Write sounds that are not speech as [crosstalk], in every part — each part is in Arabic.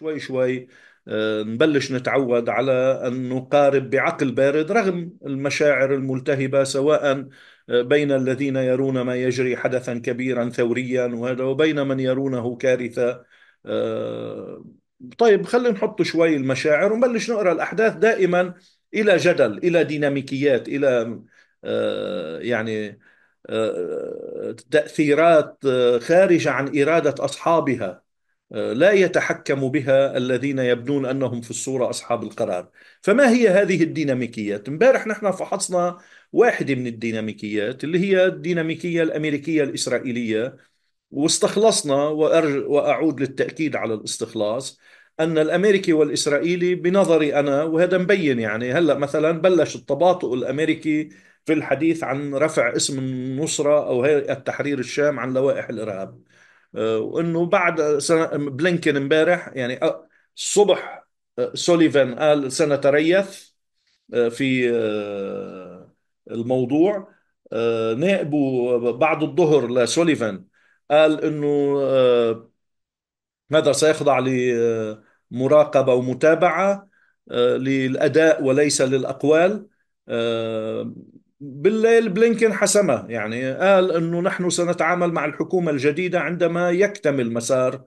شوي شوي آه، نبلش نتعود على أن نقارب بعقل بارد رغم المشاعر الملتهبة سواء آه، بين الذين يرون ما يجري حدثا كبيرا ثوريا وهذا وبين من يرونه كارثة آه، طيب خلينا نحط شوي المشاعر ونبلش نقرأ الأحداث دائما إلى جدل إلى ديناميكيات إلى يعني تأثيرات خارجة عن إرادة أصحابها لا يتحكم بها الذين يبدون انهم في الصوره اصحاب القرار فما هي هذه الديناميكيات امبارح نحن فحصنا واحده من الديناميكيات اللي هي الديناميكيه الامريكيه الاسرائيليه واستخلصنا وأرج... واعود للتاكيد على الاستخلاص ان الامريكي والاسرائيلي بنظري انا وهذا مبين يعني هلا مثلا بلش التباطؤ الامريكي في الحديث عن رفع اسم النصره او هيئه تحرير الشام عن لوائح الارهاب وانه بعد بلينكن امبارح يعني الصبح سوليفان قال سنتريث في الموضوع نائبه بعد الظهر لسوليفان قال انه هذا سيخضع لمراقبه ومتابعه للاداء وليس للاقوال بالليل بلينكن حسمها يعني قال انه نحن سنتعامل مع الحكومه الجديده عندما يكتمل مسار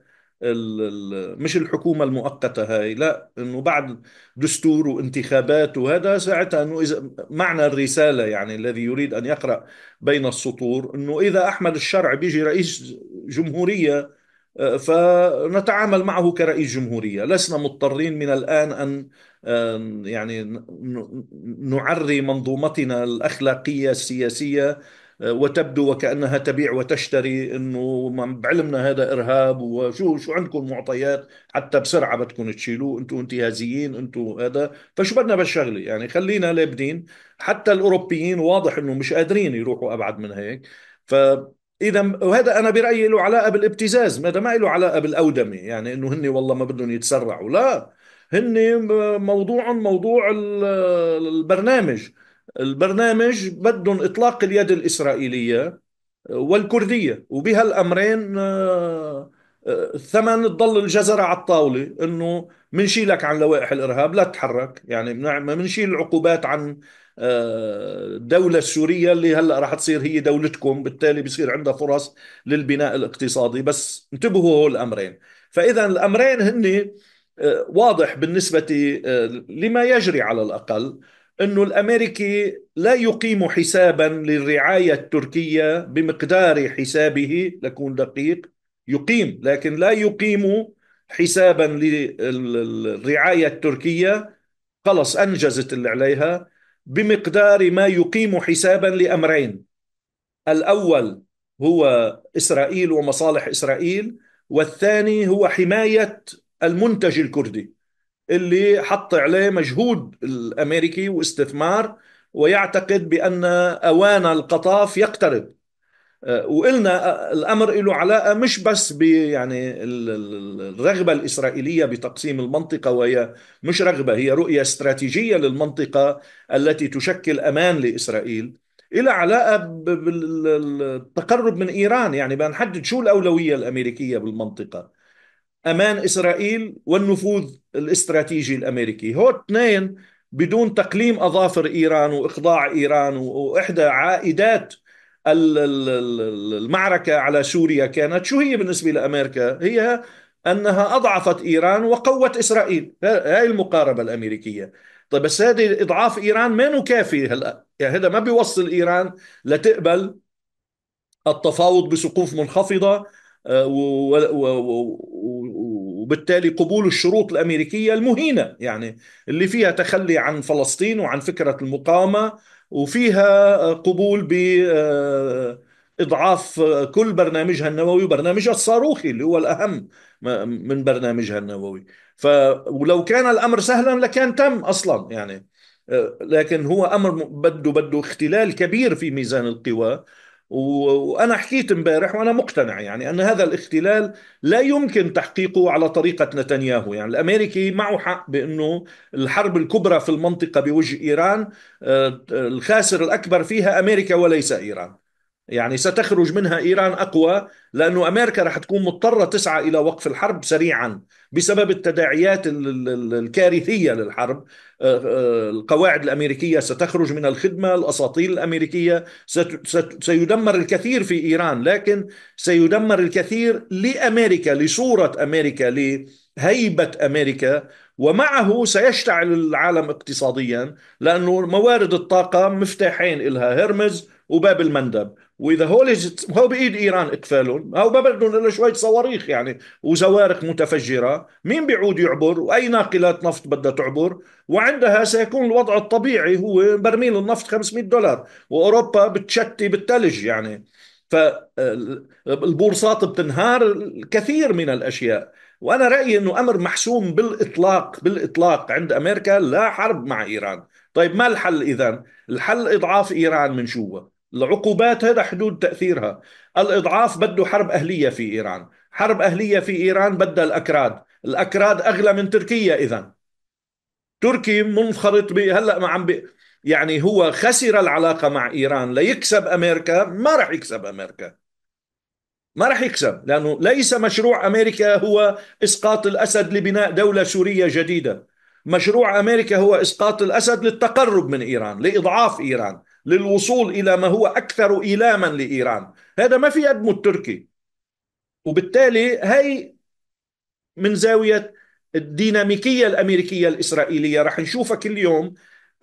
مش الحكومة المؤقتة هاي لا انه بعد دستور وانتخابات وهذا ساعتها انه اذا معنى الرسالة يعني الذي يريد ان يقرأ بين السطور انه اذا احمد الشرع بيجي رئيس جمهورية فنتعامل معه كرئيس جمهورية لسنا مضطرين من الآن أن يعني نعري منظومتنا الأخلاقية السياسية آه، وتبدو وكأنها تبيع وتشتري إنه بعلمنا هذا إرهاب وشو شو عندكم معطيات حتى بسرعة بدكم تشيلوه أنتم انتهازيين أنتم هذا فشو بدنا بالشغلة يعني خلينا لابدين حتى الأوروبيين واضح إنه مش قادرين يروحوا أبعد من هيك ف اذا وهذا انا برايي له علاقه بالابتزاز هذا ما له علاقه بالاودمه يعني انه هن والله ما بدهم يتسرعوا لا هن موضوع موضوع البرنامج البرنامج بدهم اطلاق اليد الاسرائيليه والكرديه وبهالامرين آه، آه، ثمن تضل الجزرة على الطاولة انه منشيلك عن لوائح الارهاب لا تتحرك يعني ما منشيل العقوبات عن الدولة آه، السورية اللي هلأ راح تصير هي دولتكم بالتالي بيصير عندها فرص للبناء الاقتصادي بس انتبهوا هول الأمرين فإذا الأمرين هن آه، واضح بالنسبة آه، لما يجري على الأقل أنه الأمريكي لا يقيم حسابا للرعاية التركية بمقدار حسابه لكون دقيق يقيم لكن لا يقيم حسابا للرعاية التركية خلص أنجزت اللي عليها بمقدار ما يقيم حسابا لامرين الاول هو اسرائيل ومصالح اسرائيل والثاني هو حمايه المنتج الكردي اللي حط عليه مجهود الامريكي واستثمار ويعتقد بان اوان القطاف يقترب وقلنا الامر له علاقه مش بس ب يعني الرغبه الاسرائيليه بتقسيم المنطقه وهي مش رغبه هي رؤيه استراتيجيه للمنطقه التي تشكل امان لاسرائيل إلى علاقة بالتقرب من إيران يعني بنحدد شو الأولوية الأمريكية بالمنطقة أمان إسرائيل والنفوذ الاستراتيجي الأمريكي هو اثنين بدون تقليم أظافر إيران وإخضاع إيران وإحدى عائدات المعركة على سوريا كانت شو هي بالنسبة لأمريكا هي أنها أضعفت إيران وقوت إسرائيل هاي المقاربة الأمريكية طيب بس هذه إضعاف إيران ما كافي هلأ يعني هذا ما بيوصل إيران لتقبل التفاوض بسقوف منخفضة آه، وبالتالي قبول الشروط الأمريكية المهينة يعني اللي فيها تخلي عن فلسطين وعن فكرة المقاومة وفيها قبول بإضعاف كل برنامجها النووي وبرنامجها الصاروخي اللي هو الأهم من برنامجها النووي ولو كان الأمر سهلا لكان تم أصلا يعني آه، لكن هو أمر بده بده اختلال كبير في ميزان القوى وانا حكيت امبارح وانا مقتنع يعني ان هذا الاختلال لا يمكن تحقيقه على طريقه نتنياهو يعني الامريكي معه حق بانه الحرب الكبرى في المنطقه بوجه ايران آه، الخاسر الاكبر فيها امريكا وليس ايران يعني ستخرج منها ايران اقوى لانه امريكا رح تكون مضطره تسعى الى وقف الحرب سريعا بسبب التداعيات الكارثيه للحرب آه، آه، القواعد الامريكيه ستخرج من الخدمه الاساطيل الامريكيه سيدمر الكثير في ايران لكن سيدمر الكثير لامريكا لصوره امريكا لهيبه امريكا ومعه سيشتعل العالم اقتصاديا لانه موارد الطاقه مفتاحين لها هرمز وباب المندب واذا هو هو بايد ايران اقفالهم هو ما بدهم الا شويه صواريخ يعني وزوارق متفجره مين بيعود يعبر واي ناقلات نفط بدها تعبر وعندها سيكون الوضع الطبيعي هو برميل النفط 500 دولار واوروبا بتشتي بالثلج يعني فالبورصات بتنهار الكثير من الاشياء وانا رايي انه امر محسوم بالاطلاق بالاطلاق عند امريكا لا حرب مع ايران طيب ما الحل اذا الحل اضعاف ايران من جوا العقوبات هذا حدود تأثيرها الإضعاف بده حرب أهلية في إيران حرب أهلية في إيران بدها الأكراد الأكراد أغلى من تركيا إذا تركي منخرط هلا ما عم بي يعني هو خسر العلاقة مع إيران ليكسب أمريكا ما رح يكسب أمريكا ما رح يكسب لأنه ليس مشروع أمريكا هو إسقاط الأسد لبناء دولة سورية جديدة مشروع أمريكا هو إسقاط الأسد للتقرب من إيران لإضعاف إيران للوصول إلى ما هو أكثر إيلاما لإيران هذا ما في يدمه التركي وبالتالي هي من زاوية الديناميكية الأمريكية الإسرائيلية رح نشوفها كل يوم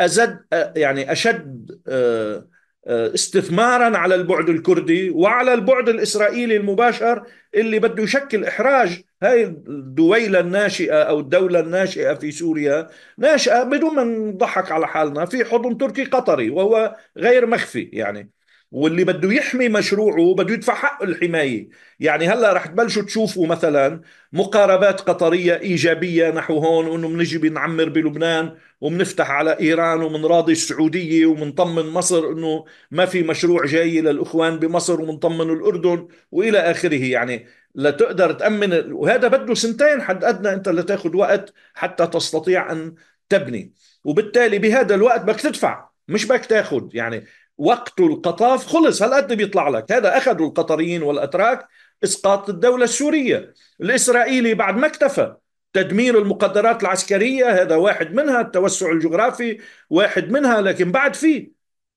أزد يعني أشد آه، آه، استثمارا على البعد الكردي وعلى البعد الاسرائيلي المباشر اللي بده يشكل احراج هاي الدويله الناشئه او الدوله الناشئه في سوريا ناشئه بدون ما نضحك على حالنا في حضن تركي قطري وهو غير مخفي يعني واللي بده يحمي مشروعه بده يدفع حقه الحمايه يعني هلا رح تبلشوا تشوفوا مثلا مقاربات قطريه ايجابيه نحو هون وانه بنجي بنعمر بلبنان وبنفتح على ايران وبنراضي السعوديه وبنطمن مصر انه ما في مشروع جاي للاخوان بمصر وبنطمن الاردن والى اخره يعني لتقدر تامن وهذا بده سنتين حد ادنى انت لتاخذ وقت حتى تستطيع ان تبني وبالتالي بهذا الوقت بدك تدفع مش بدك تاخذ يعني وقت القطاف خلص هالقد بيطلع لك هذا أخذوا القطريين والأتراك إسقاط الدولة السورية الإسرائيلي بعد ما اكتفى تدمير المقدرات العسكرية هذا واحد منها التوسع الجغرافي واحد منها لكن بعد فيه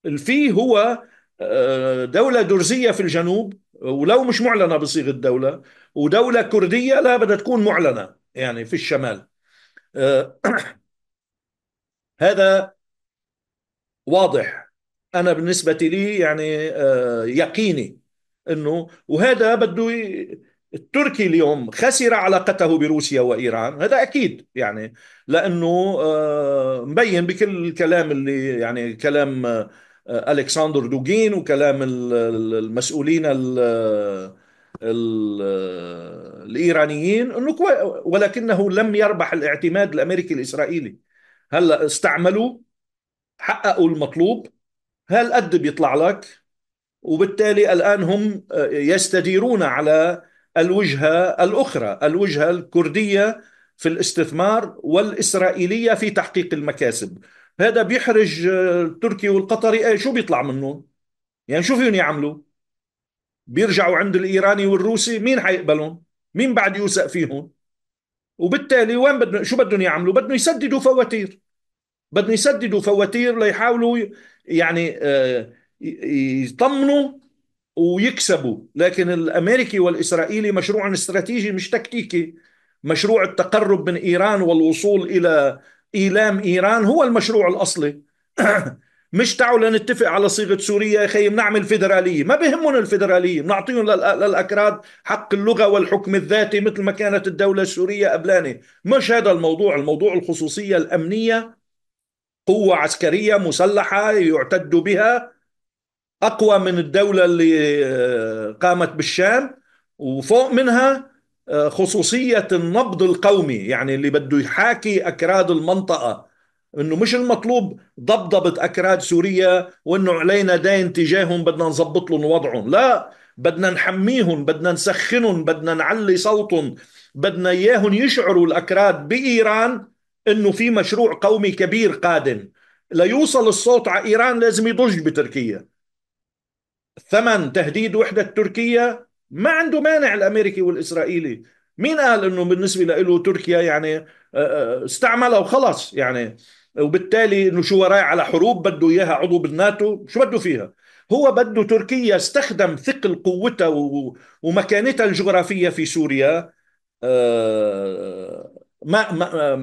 الفي هو آه، دولة درزية في الجنوب ولو مش معلنة بصيغة الدولة ودولة كردية لا بدها تكون معلنة يعني في الشمال آه، [clears throat] هذا واضح انا بالنسبه لي يعني آه، يقيني انه وهذا بده التركي اليوم خسر علاقته بروسيا وايران هذا اكيد يعني لانه آه، مبين بكل الكلام اللي يعني كلام آه، الكسندر دوغين وكلام المسؤولين ال الايرانيين انه ولكنه لم يربح الاعتماد الامريكي الاسرائيلي هلا استعملوا حققوا المطلوب هالقد بيطلع لك وبالتالي الآن هم آه، يستديرون على الوجهة الأخرى الوجهة الكردية في الاستثمار والإسرائيلية في تحقيق المكاسب هذا بيحرج التركي آه، والقطري أي شو بيطلع منهم يعني شو فيهم يعملوا بيرجعوا عند الإيراني والروسي مين حيقبلهم مين بعد يوثق فيهم وبالتالي وين بدهم شو بدهم يعملوا بدهم يسددوا فواتير بدهم يسددوا فواتير ليحاولوا يعني آه، يطمنوا ويكسبوا لكن الامريكي والاسرائيلي مشروع استراتيجي مش تكتيكي مشروع التقرب من ايران والوصول الى ايلام ايران هو المشروع الاصلي [coughs] مش تعالوا لنتفق على صيغه سوريا يا اخي بنعمل فيدراليه ما بهمهم الفيدراليه بنعطيهم للاكراد حق اللغه والحكم الذاتي مثل ما كانت الدوله السوريه قبلانه مش هذا الموضوع الموضوع الخصوصيه الامنيه قوة عسكرية مسلحة يعتد بها أقوى من الدولة اللي آه، قامت بالشام وفوق منها آه، خصوصية النبض القومي يعني اللي بده يحاكي أكراد المنطقة انه مش المطلوب ضبضبه اكراد سوريا وانه علينا دين تجاههم بدنا نظبط لهم وضعهم لا بدنا نحميهم بدنا نسخنهم بدنا نعلي صوتهم بدنا اياهم يشعروا الاكراد بايران انه في مشروع قومي كبير قادم ليوصل الصوت على ايران لازم يضج بتركيا ثمن تهديد وحده تركيا ما عنده مانع الامريكي والاسرائيلي مين قال انه بالنسبه له تركيا يعني آه، آه، استعملها وخلص يعني وبالتالي انه شو وراي على حروب بده اياها عضو بالناتو شو بده فيها هو بده تركيا استخدم ثقل قوتها ومكانتها الجغرافيه في سوريا آه،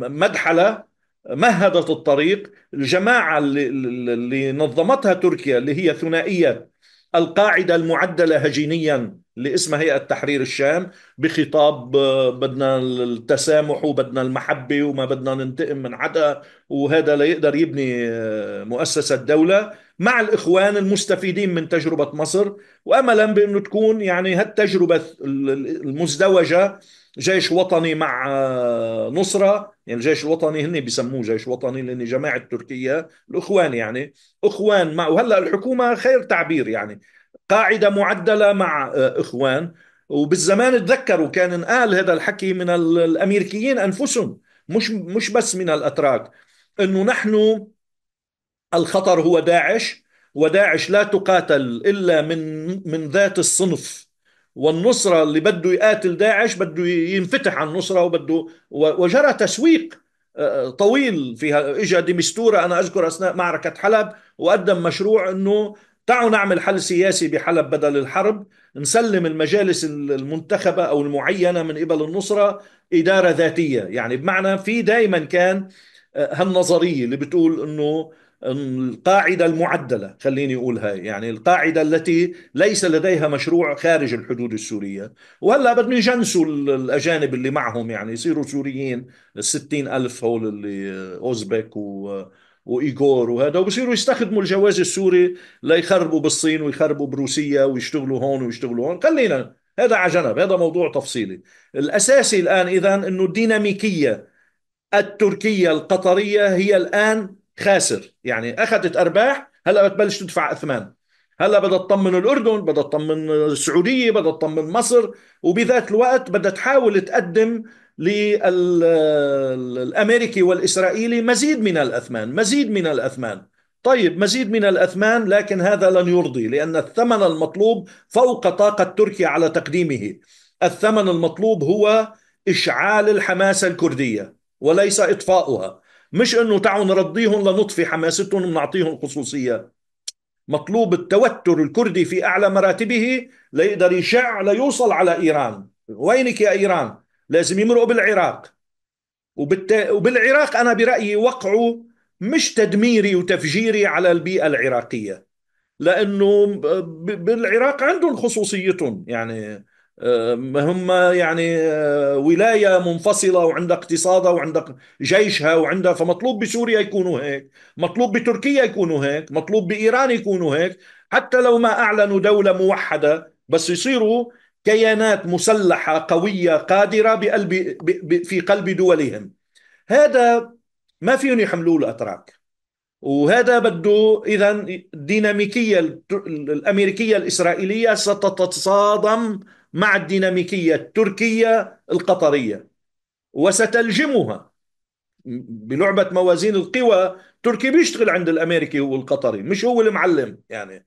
مدحله مهدت الطريق الجماعه اللي, اللي نظمتها تركيا اللي هي ثنائيه القاعده المعدله هجينيا اللي اسمها هيئه تحرير الشام بخطاب آه، بدنا التسامح وبدنا المحبه وما بدنا ننتقم من عدا وهذا لا يقدر يبني آه، مؤسسه دوله مع الاخوان المستفيدين من تجربه مصر واملا بانه تكون يعني هالتجربه المزدوجه جيش وطني مع آه، نصرة يعني الجيش الوطني هن بيسموه جيش وطني لأن جماعة تركيا الأخوان يعني أخوان مع وهلأ الحكومة خير تعبير يعني قاعدة معدلة مع آه، إخوان وبالزمان اتذكروا كان انقال هذا الحكي من الأمريكيين أنفسهم مش مش بس من الأتراك أنه نحن الخطر هو داعش وداعش لا تقاتل إلا من من ذات الصنف والنصرة اللي بده يقاتل داعش بده ينفتح عن النصرة وبده وجرى تسويق آه، طويل فيها اجى ديمستورا انا اذكر اثناء معركة حلب وقدم مشروع انه تعوا نعمل حل سياسي بحلب بدل الحرب نسلم المجالس المنتخبة او المعينة من قبل النصرة إدارة ذاتية يعني بمعنى في دائما كان آه، هالنظرية اللي بتقول انه القاعده المعدله خليني اقول هاي يعني القاعده التي ليس لديها مشروع خارج الحدود السوريه وهلا بدهم يجنسوا الاجانب اللي معهم يعني يصيروا سوريين الستين ألف هول اللي آه، اوزبك و آه، وايغور وهذا وبصيروا يستخدموا الجواز السوري ليخربوا بالصين ويخربوا بروسيا ويشتغلوا هون ويشتغلوا هون خلينا هذا على جنب هذا موضوع تفصيلي الاساسي الان اذا انه الديناميكيه التركيه القطريه هي الان خاسر يعني اخذت ارباح هلا بتبلش تدفع اثمان هلا بدها تطمن الاردن بدها تطمن السعوديه بدها تطمن مصر وبذات الوقت بدها تحاول تقدم للامريكي والاسرائيلي مزيد من الاثمان مزيد من الاثمان طيب مزيد من الاثمان لكن هذا لن يرضي لان الثمن المطلوب فوق طاقه تركيا على تقديمه الثمن المطلوب هو اشعال الحماسه الكرديه وليس اطفاؤها مش انه تعالوا نرضيهم لنطفي حماستهم ونعطيهم خصوصيه مطلوب التوتر الكردي في اعلى مراتبه ليقدر يشع ليوصل على ايران وينك يا ايران لازم يمرقوا بالعراق وبالت... وبالعراق انا برايي وقعوا مش تدميري وتفجيري على البيئه العراقيه لانه بالعراق عندهم خصوصيتهم يعني آه، هم يعني آه، ولايه منفصله وعندها اقتصادها وعندها جيشها وعندها فمطلوب بسوريا يكونوا هيك، مطلوب بتركيا يكونوا هيك، مطلوب بايران يكونوا هيك، حتى لو ما اعلنوا دوله موحده بس يصيروا كيانات مسلحه قويه قادره بقلب في قلب دولهم. هذا ما فيهم يحملوه الاتراك. وهذا بده اذا الديناميكيه الامريكيه الاسرائيليه ستتصادم مع الديناميكية التركية القطرية وستلجمها بلعبة موازين القوى تركي بيشتغل عند الأمريكي والقطري مش هو المعلم يعني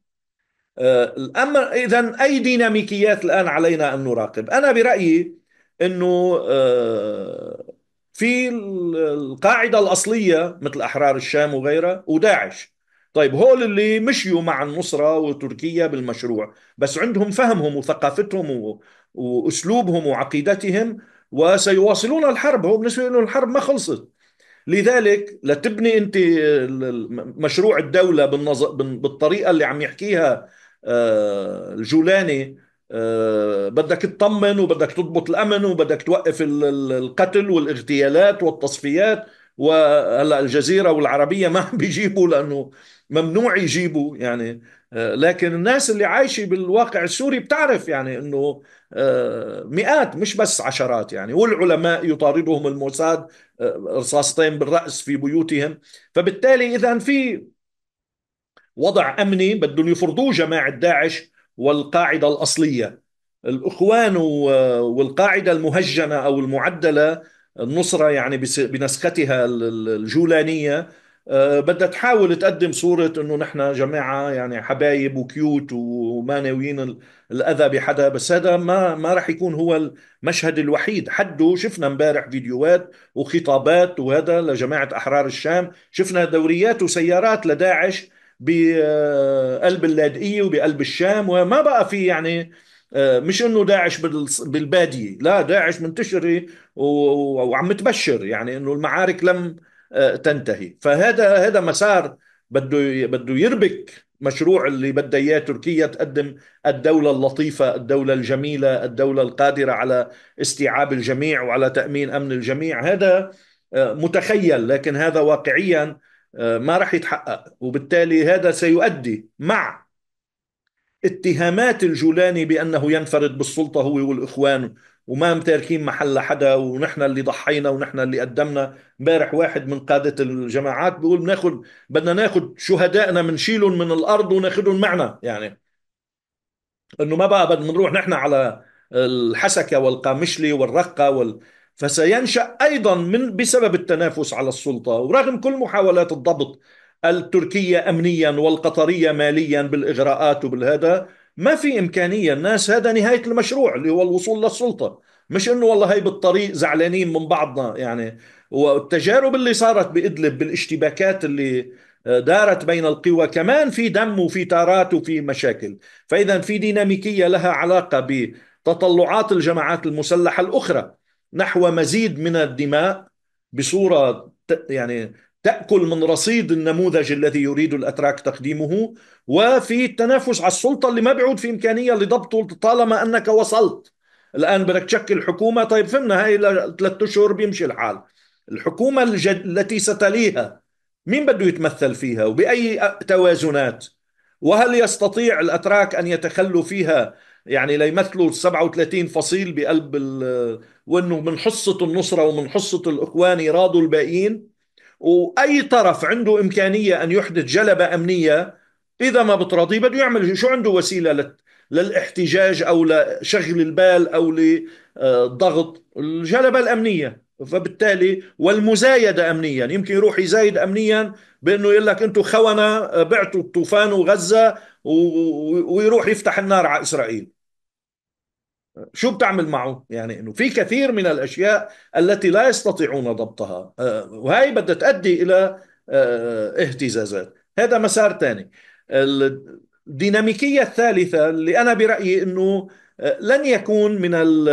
الأمر آه، إذا أي ديناميكيات الآن علينا أن نراقب أنا برأيي أنه آه، في القاعدة الأصلية مثل أحرار الشام وغيرها وداعش طيب هول اللي مشيوا مع النصرة وتركيا بالمشروع بس عندهم فهمهم وثقافتهم و... وأسلوبهم وعقيدتهم وسيواصلون الحرب هو بالنسبة لهم الحرب ما خلصت لذلك لتبني أنت مشروع الدولة بالطريقة اللي عم يحكيها آه، الجولاني آه، بدك تطمن وبدك تضبط الأمن وبدك توقف القتل والاغتيالات والتصفيات وهلا الجزيره والعربيه ما عم بيجيبوا لانه ممنوع يجيبوا يعني آه، لكن الناس اللي عايشه بالواقع السوري بتعرف يعني انه آه، مئات مش بس عشرات يعني والعلماء يطاردهم الموساد آه، رصاصتين بالراس في بيوتهم فبالتالي اذا في وضع امني بدهم يفرضوه جماعه داعش والقاعده الاصليه الاخوان والقاعده المهجنه او المعدله النصرة يعني بنسختها الجولانية آه، بدها تحاول تقدم صورة انه نحن جماعة يعني حبايب وكيوت وما ناويين الاذى بحدا بس هذا ما ما راح يكون هو المشهد الوحيد حده شفنا امبارح فيديوهات وخطابات وهذا لجماعة احرار الشام شفنا دوريات وسيارات لداعش بقلب آه، اللاذقية وبقلب الشام وما بقى في يعني آه، مش انه داعش بالباديه لا داعش منتشره وعم تبشر يعني انه المعارك لم آه، تنتهي فهذا هذا مسار بده بده يربك مشروع اللي بدها اياه تركيا تقدم الدوله اللطيفه، الدوله الجميله، الدوله القادره على استيعاب الجميع وعلى تامين امن الجميع، هذا آه، متخيل لكن هذا واقعيا ما راح يتحقق وبالتالي هذا سيؤدي مع اتهامات الجولاني بأنه ينفرد بالسلطة هو والإخوان وما متاركين محل حدا ونحن اللي ضحينا ونحن اللي قدمنا امبارح واحد من قادة الجماعات بيقول بناخذ بدنا ناخذ شهدائنا بنشيلهم من الأرض وناخذهم معنا يعني انه ما بقى بدنا نروح نحن على الحسكة والقامشلي والرقة وال... فسينشأ أيضا من بسبب التنافس على السلطة ورغم كل محاولات الضبط التركية أمنيا والقطرية ماليا بالإغراءات وبالهذا ما في إمكانية الناس هذا نهاية المشروع اللي هو الوصول للسلطة مش انه والله هي بالطريق زعلانين من بعضنا يعني والتجارب اللي صارت بادلب بالاشتباكات اللي آه، دارت بين القوى كمان في دم وفي تارات وفي مشاكل فاذا في ديناميكيه لها علاقه بتطلعات الجماعات المسلحه الاخرى نحو مزيد من الدماء بصوره يعني تأكل من رصيد النموذج الذي يريد الأتراك تقديمه وفي التنافس على السلطة اللي ما بيعود في إمكانية لضبطه طالما أنك وصلت الآن بدك تشكل حكومة طيب فهمنا هاي ثلاثة أشهر بيمشي الحال الحكومة الجد... التي ستليها مين بده يتمثل فيها وبأي توازنات وهل يستطيع الأتراك أن يتخلوا فيها يعني ليمثلوا 37 فصيل بقلب ال... وأنه من حصة النصرة ومن حصة الإخوان يرادوا الباقيين واي طرف عنده امكانيه ان يحدث جلبه امنيه اذا ما بترضيه بده يعمل شو عنده وسيله لت للاحتجاج او لشغل البال او لضغط الجلبه الامنيه فبالتالي والمزايده امنيا يمكن يروح يزايد امنيا بانه يقول لك انتم خونه بعتوا الطوفان وغزه ويروح يفتح النار على اسرائيل شو بتعمل معه؟ يعني انه في كثير من الاشياء التي لا يستطيعون ضبطها آه، وهي بدها تؤدي الى آه، اهتزازات، هذا مسار ثاني. الديناميكيه الثالثه اللي انا برايي انه آه، لن يكون من ال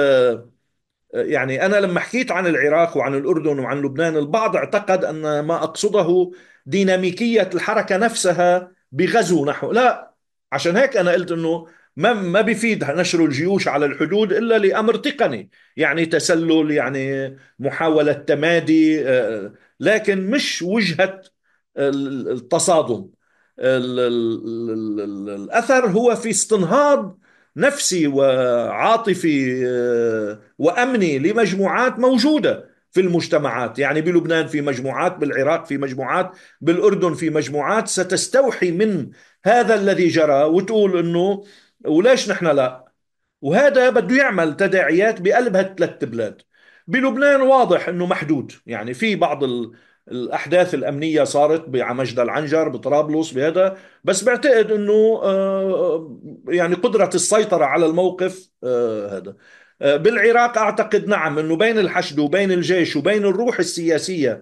يعني انا لما حكيت عن العراق وعن الاردن وعن لبنان البعض اعتقد ان ما اقصده ديناميكيه الحركه نفسها بغزو نحو لا عشان هيك انا قلت انه ما ما بيفيد نشر الجيوش على الحدود الا لامر تقني يعني تسلل يعني محاوله تمادي آه، آه، لكن مش وجهه آه، التصادم الاثر هو في استنهاض نفسي وعاطفي وامني لمجموعات موجوده في المجتمعات يعني بلبنان في مجموعات بالعراق في مجموعات بالاردن في مجموعات ستستوحي من هذا الذي جرى وتقول انه وليش نحن لا وهذا بده يعمل تداعيات بقلب هالثلاث بلاد بلبنان واضح انه محدود يعني في بعض ال... الاحداث الامنيه صارت بعمجد العنجر بطرابلس بهذا بس بعتقد انه آه، يعني قدره السيطره على الموقف آه، هذا آه، بالعراق اعتقد نعم انه بين الحشد وبين الجيش وبين الروح السياسيه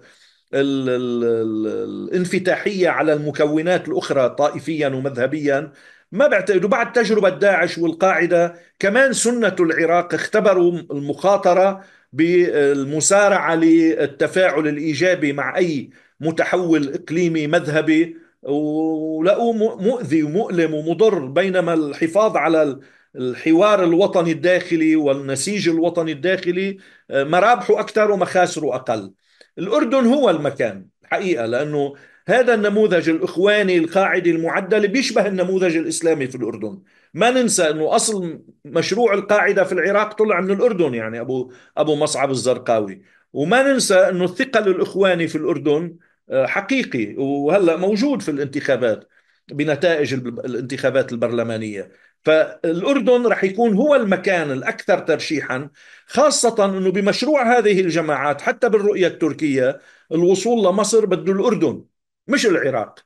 الانفتاحيه على المكونات الاخرى طائفيا ومذهبيا ما بعتقدوا بعد تجربة داعش والقاعدة كمان سنة العراق اختبروا المخاطرة بالمسارعة للتفاعل الإيجابي مع أي متحول إقليمي مذهبي ولقوا مؤذي ومؤلم ومضر بينما الحفاظ على الحوار الوطني الداخلي والنسيج الوطني الداخلي آه، مرابحه أكثر ومخاسره أقل الأردن هو المكان حقيقة لأنه هذا النموذج الإخواني القاعدة المعدل بيشبه النموذج الإسلامي في الأردن ما ننسى أنه أصل مشروع القاعدة في العراق طلع من الأردن يعني أبو, أبو مصعب الزرقاوي وما ننسى أنه الثقل الإخواني في الأردن آه، حقيقي وهلأ موجود في الانتخابات بنتائج الانتخابات البرلمانية فالأردن رح يكون هو المكان الأكثر ترشيحا خاصة أنه بمشروع هذه الجماعات حتى بالرؤية التركية الوصول لمصر بده الأردن مش العراق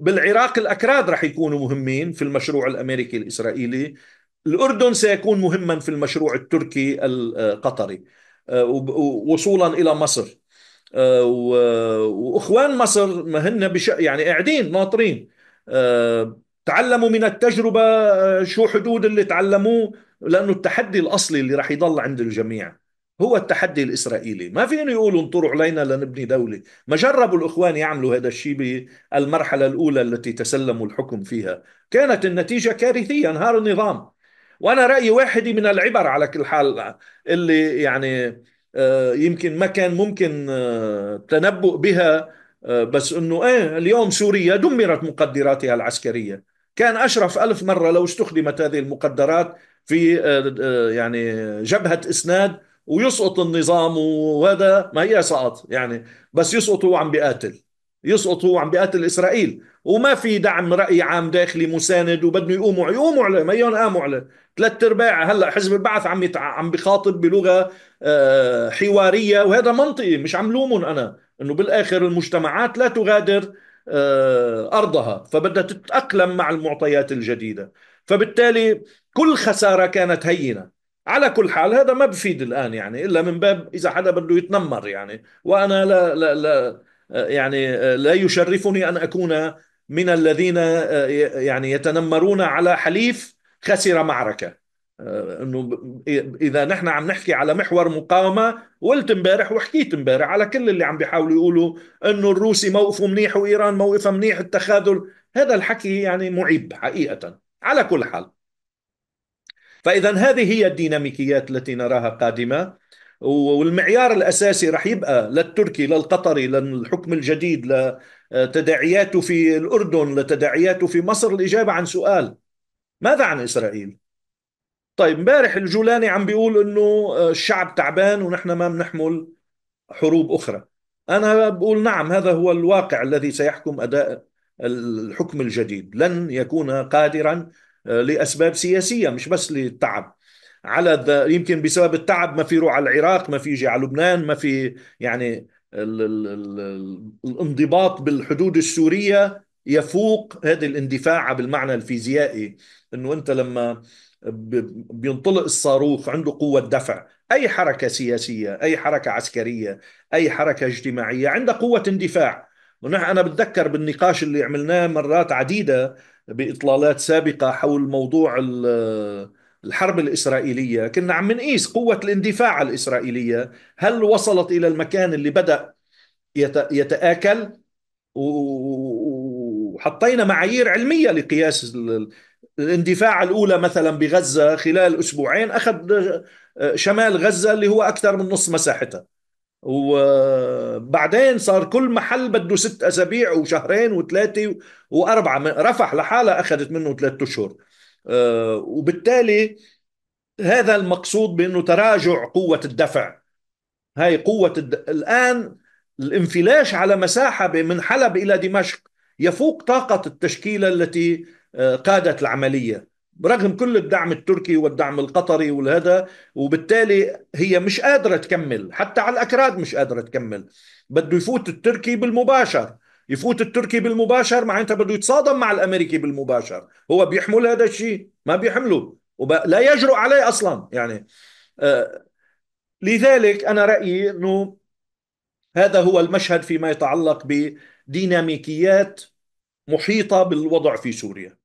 بالعراق الأكراد رح يكونوا مهمين في المشروع الأمريكي الإسرائيلي الأردن سيكون مهما في المشروع التركي القطري آه، وصولا إلى مصر آه، وإخوان مصر ما هن بش... يعني قاعدين ناطرين آه، تعلموا من التجربة شو حدود اللي تعلموه لأنه التحدي الأصلي اللي رح يضل عند الجميع هو التحدي الإسرائيلي ما فين يقولوا انطروا علينا لنبني دولة ما جربوا الإخوان يعملوا هذا الشيء بالمرحلة الأولى التي تسلموا الحكم فيها كانت النتيجة كارثية انهار النظام وأنا رأيي واحد من العبر على كل حال اللي يعني آه، يمكن ما كان ممكن آه، تنبؤ بها آه، بس انه ايه اليوم سوريا دمرت مقدراتها العسكريه كان اشرف ألف مره لو استخدمت هذه المقدرات في يعني جبهه اسناد ويسقط النظام وهذا ما هي سقط يعني بس يسقط هو عم بيقاتل يسقط هو عم بيقاتل اسرائيل وما في دعم راي عام داخلي مساند وبدهم يقوموا يقوموا عليه ما يقوموا عليه ثلاث ارباع هلا حزب البعث عم يتع... عم بخاطب بلغه آه، حواريه وهذا منطقي مش عم لومهم انا انه بالاخر المجتمعات لا تغادر آه، ارضها فبدها تتاقلم مع المعطيات الجديده فبالتالي كل خساره كانت هينه على كل حال هذا ما بفيد الان يعني الا من باب اذا حدا بده يتنمر يعني وانا لا لا لا يعني لا يشرفني ان اكون من الذين آه، يعني يتنمرون على حليف خسر معركه آه، انه اذا نحن عم نحكي على محور مقاومه قلت امبارح وحكيت امبارح على كل اللي عم بيحاولوا يقولوا انه الروسي موقفه منيح وايران موقفها منيح التخاذل هذا الحكي يعني معيب حقيقه على كل حال فاذا هذه هي الديناميكيات التي نراها قادمه والمعيار الاساسي راح يبقى للتركي للقطري للحكم الجديد لتداعياته في الاردن لتداعياته في مصر الاجابه عن سؤال ماذا عن اسرائيل؟ طيب امبارح الجولاني عم بيقول انه الشعب تعبان ونحن ما بنحمل حروب اخرى انا بقول نعم هذا هو الواقع الذي سيحكم اداء الحكم الجديد لن يكون قادرا آه، لاسباب سياسيه مش بس للتعب على يمكن بسبب التعب ما في يروح على العراق ما في يجي على لبنان ما في يعني الـ الـ الـ الانضباط بالحدود السوريه يفوق هذه الاندفاعه بالمعنى الفيزيائي انه انت لما بينطلق الصاروخ عنده قوه دفع اي حركه سياسيه اي حركه عسكريه اي حركه اجتماعيه عندها قوه اندفاع ونحن انا بتذكر بالنقاش اللي عملناه مرات عديده باطلالات سابقه حول موضوع الحرب الاسرائيليه كنا عم نقيس قوه الاندفاع الاسرائيليه هل وصلت الى المكان اللي بدا يتاكل وحطينا معايير علميه لقياس الاندفاع الاولى مثلا بغزه خلال اسبوعين اخذ آه، شمال غزه اللي هو اكثر من نصف مساحتها وبعدين صار كل محل بده ست اسابيع وشهرين وثلاثه واربعه رفح لحالها اخذت منه ثلاثة اشهر آه، وبالتالي هذا المقصود بانه تراجع قوه الدفع هاي قوه الد... الان الانفلاش على مساحه من حلب الى دمشق يفوق طاقه التشكيله التي آه، قادت العمليه برغم كل الدعم التركي والدعم القطري والهذا وبالتالي هي مش قادرة تكمل حتى على الأكراد مش قادرة تكمل بده يفوت التركي بالمباشر يفوت التركي بالمباشر معناتها بده يتصادم مع الأمريكي بالمباشر هو بيحمل هذا الشيء ما بيحمله لا يجرؤ عليه أصلا يعني آه لذلك أنا رأيي أنه هذا هو المشهد فيما يتعلق بديناميكيات محيطة بالوضع في سوريا